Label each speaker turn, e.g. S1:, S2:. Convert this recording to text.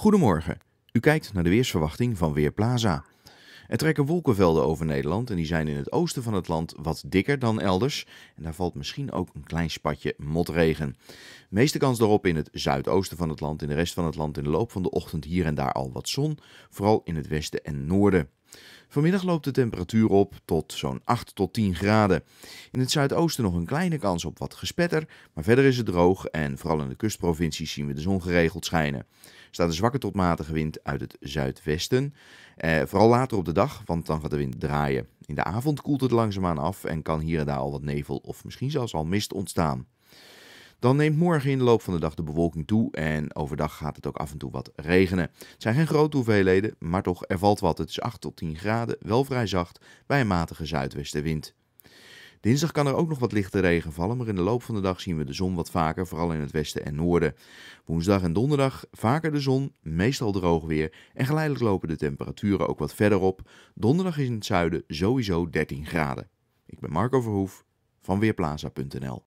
S1: Goedemorgen. U kijkt naar de weersverwachting van Weerplaza. Er trekken wolkenvelden over Nederland en die zijn in het oosten van het land wat dikker dan elders. En daar valt misschien ook een klein spatje motregen. meeste kans daarop in het zuidoosten van het land, in de rest van het land in de loop van de ochtend hier en daar al wat zon. Vooral in het westen en noorden. Vanmiddag loopt de temperatuur op tot zo'n 8 tot 10 graden. In het zuidoosten nog een kleine kans op wat gespetter, maar verder is het droog en vooral in de kustprovincies zien we de zon geregeld schijnen. Er staat een zwakke tot matige wind uit het zuidwesten, eh, vooral later op de dag, want dan gaat de wind draaien. In de avond koelt het langzaamaan af en kan hier en daar al wat nevel of misschien zelfs al mist ontstaan. Dan neemt morgen in de loop van de dag de bewolking toe en overdag gaat het ook af en toe wat regenen. Het zijn geen grote hoeveelheden, maar toch er valt wat. Het is 8 tot 10 graden, wel vrij zacht bij een matige zuidwestenwind. Dinsdag kan er ook nog wat lichte regen vallen, maar in de loop van de dag zien we de zon wat vaker, vooral in het westen en noorden. Woensdag en donderdag vaker de zon, meestal droog weer en geleidelijk lopen de temperaturen ook wat verder op. Donderdag is in het zuiden sowieso 13 graden. Ik ben Marco Verhoef van Weerplaza.nl.